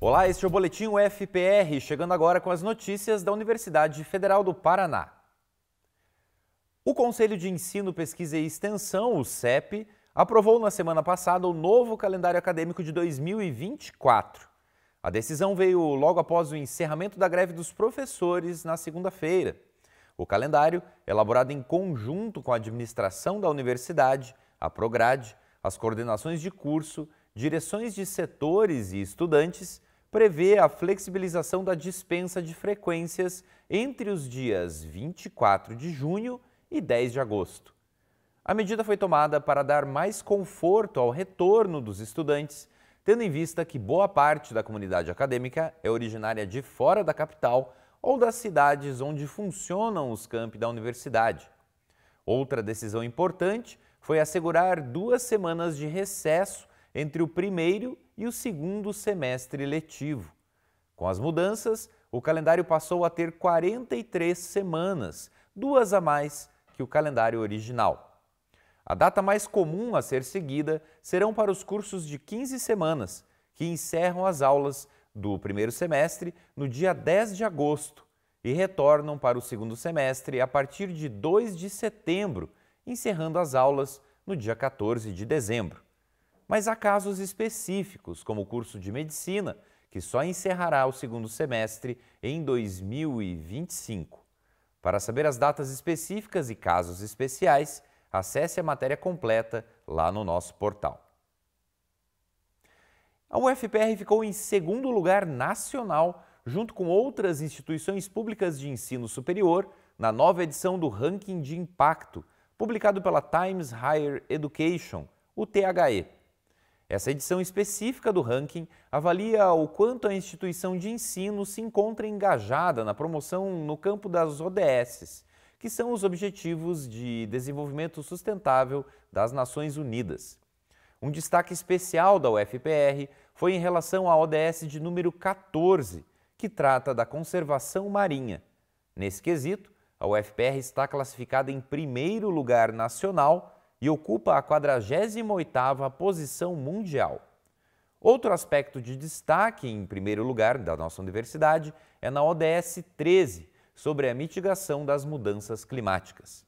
Olá, este é o Boletim UFPR, chegando agora com as notícias da Universidade Federal do Paraná. O Conselho de Ensino, Pesquisa e Extensão, o CEP, aprovou na semana passada o novo calendário acadêmico de 2024. A decisão veio logo após o encerramento da greve dos professores na segunda-feira. O calendário, elaborado em conjunto com a administração da universidade, a Prograde, as coordenações de curso, direções de setores e estudantes, prevê a flexibilização da dispensa de frequências entre os dias 24 de junho e 10 de agosto. A medida foi tomada para dar mais conforto ao retorno dos estudantes, tendo em vista que boa parte da comunidade acadêmica é originária de fora da capital ou das cidades onde funcionam os campi da universidade. Outra decisão importante foi assegurar duas semanas de recesso entre o primeiro e o segundo semestre letivo. Com as mudanças, o calendário passou a ter 43 semanas, duas a mais que o calendário original. A data mais comum a ser seguida serão para os cursos de 15 semanas, que encerram as aulas do primeiro semestre no dia 10 de agosto e retornam para o segundo semestre a partir de 2 de setembro, encerrando as aulas no dia 14 de dezembro mas há casos específicos, como o curso de medicina, que só encerrará o segundo semestre em 2025. Para saber as datas específicas e casos especiais, acesse a matéria completa lá no nosso portal. A UFPR ficou em segundo lugar nacional, junto com outras instituições públicas de ensino superior, na nova edição do Ranking de Impacto, publicado pela Times Higher Education, o THE. Essa edição específica do ranking avalia o quanto a instituição de ensino se encontra engajada na promoção no campo das ODSs, que são os Objetivos de Desenvolvimento Sustentável das Nações Unidas. Um destaque especial da UFPR foi em relação à ODS de número 14, que trata da conservação marinha. Nesse quesito, a UFPR está classificada em primeiro lugar nacional e ocupa a 48ª posição mundial. Outro aspecto de destaque, em primeiro lugar, da nossa universidade, é na ODS 13, sobre a mitigação das mudanças climáticas.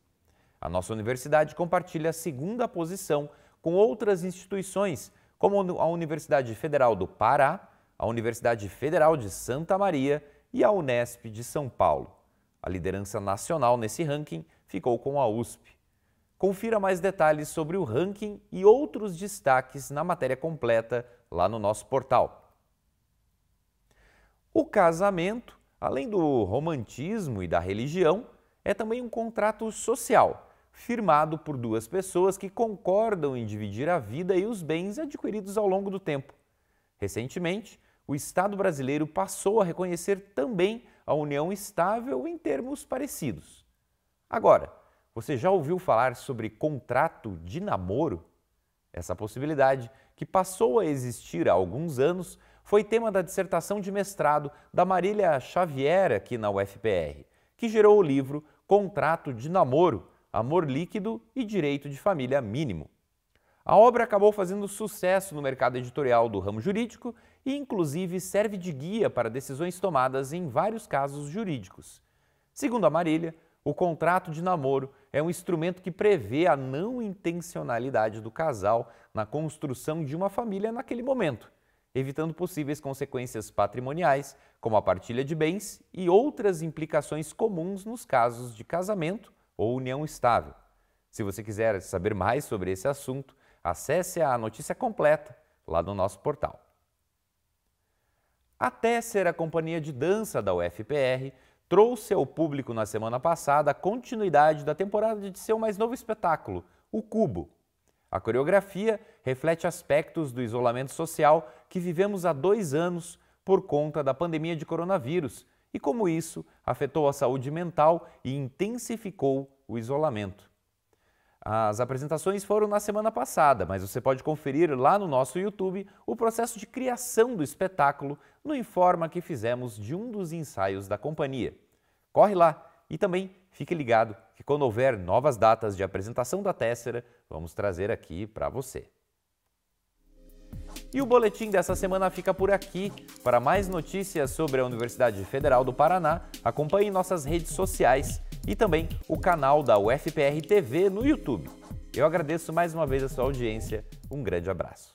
A nossa universidade compartilha a segunda posição com outras instituições, como a Universidade Federal do Pará, a Universidade Federal de Santa Maria e a Unesp de São Paulo. A liderança nacional nesse ranking ficou com a USP. Confira mais detalhes sobre o ranking e outros destaques na matéria completa lá no nosso portal. O casamento, além do romantismo e da religião, é também um contrato social, firmado por duas pessoas que concordam em dividir a vida e os bens adquiridos ao longo do tempo. Recentemente, o Estado brasileiro passou a reconhecer também a união estável em termos parecidos. Agora, você já ouviu falar sobre contrato de namoro? Essa possibilidade, que passou a existir há alguns anos, foi tema da dissertação de mestrado da Marília Xavier aqui na UFPR, que gerou o livro Contrato de Namoro, Amor Líquido e Direito de Família Mínimo. A obra acabou fazendo sucesso no mercado editorial do ramo jurídico e, inclusive, serve de guia para decisões tomadas em vários casos jurídicos. Segundo a Marília, o contrato de namoro é um instrumento que prevê a não intencionalidade do casal na construção de uma família naquele momento, evitando possíveis consequências patrimoniais, como a partilha de bens e outras implicações comuns nos casos de casamento ou união estável. Se você quiser saber mais sobre esse assunto, acesse a notícia completa lá no nosso portal. A Tesser, a companhia de dança da UFPR, trouxe ao público na semana passada a continuidade da temporada de seu mais novo espetáculo, O Cubo. A coreografia reflete aspectos do isolamento social que vivemos há dois anos por conta da pandemia de coronavírus e como isso afetou a saúde mental e intensificou o isolamento. As apresentações foram na semana passada, mas você pode conferir lá no nosso YouTube o processo de criação do espetáculo no Informa que fizemos de um dos ensaios da companhia. Corre lá e também fique ligado que quando houver novas datas de apresentação da Tessera, vamos trazer aqui para você. E o boletim dessa semana fica por aqui. Para mais notícias sobre a Universidade Federal do Paraná, acompanhe nossas redes sociais e também o canal da UFPR TV no YouTube. Eu agradeço mais uma vez a sua audiência, um grande abraço.